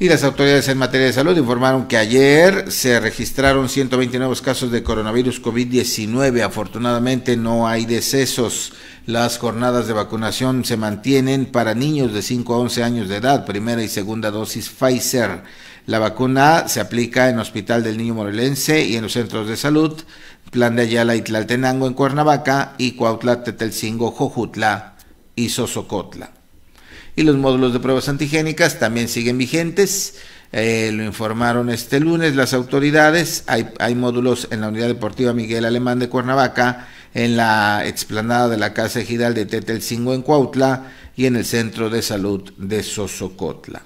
Y las autoridades en materia de salud informaron que ayer se registraron 120 nuevos casos de coronavirus COVID-19. Afortunadamente no hay decesos. Las jornadas de vacunación se mantienen para niños de 5 a 11 años de edad, primera y segunda dosis Pfizer. La vacuna se aplica en Hospital del Niño Morelense y en los centros de salud, Plan de Ayala y Tlaltenango en Cuernavaca y Cuautla, Tetelcingo, Jojutla y Sosocotla y los módulos de pruebas antigénicas también siguen vigentes. Eh, lo informaron este lunes las autoridades. Hay, módulos en la Unidad Deportiva Miguel Alemán de Cuernavaca, en la explanada de la Casa Ejidal de Tetelcingo en Cuautla y en el Centro de Salud de Sosocotla.